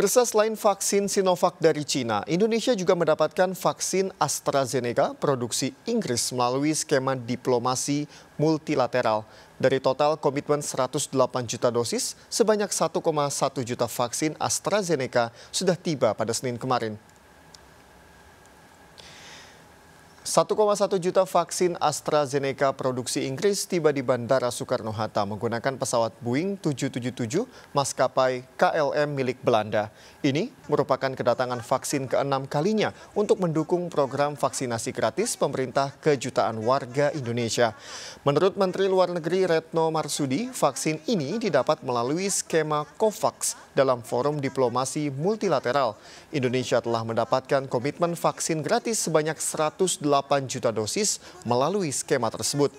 bersama selain vaksin Sinovac dari Cina, Indonesia juga mendapatkan vaksin AstraZeneca produksi Inggris melalui skema diplomasi multilateral. Dari total komitmen 108 juta dosis, sebanyak 1,1 juta vaksin AstraZeneca sudah tiba pada Senin kemarin. 1,1 juta vaksin AstraZeneca produksi Inggris tiba di Bandara Soekarno-Hatta menggunakan pesawat Boeing 777 maskapai KLM milik Belanda. Ini merupakan kedatangan vaksin keenam kalinya untuk mendukung program vaksinasi gratis pemerintah kejutaan warga Indonesia. Menurut Menteri Luar Negeri Retno Marsudi, vaksin ini didapat melalui skema COVAX dalam forum diplomasi multilateral. Indonesia telah mendapatkan komitmen vaksin gratis sebanyak 108 8 juta dosis melalui skema tersebut.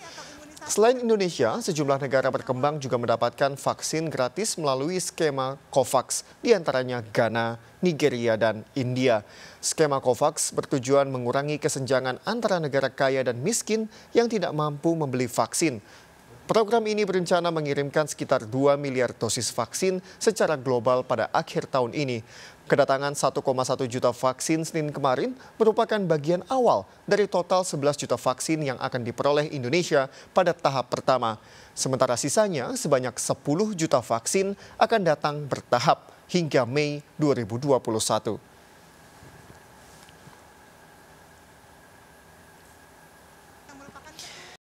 Selain Indonesia, sejumlah negara berkembang juga mendapatkan vaksin gratis melalui skema COVAX, diantaranya Ghana, Nigeria, dan India. Skema COVAX bertujuan mengurangi kesenjangan antara negara kaya dan miskin yang tidak mampu membeli vaksin. Program ini berencana mengirimkan sekitar 2 miliar dosis vaksin secara global pada akhir tahun ini. Kedatangan 1,1 juta vaksin Senin kemarin merupakan bagian awal dari total 11 juta vaksin yang akan diperoleh Indonesia pada tahap pertama. Sementara sisanya sebanyak 10 juta vaksin akan datang bertahap hingga Mei 2021.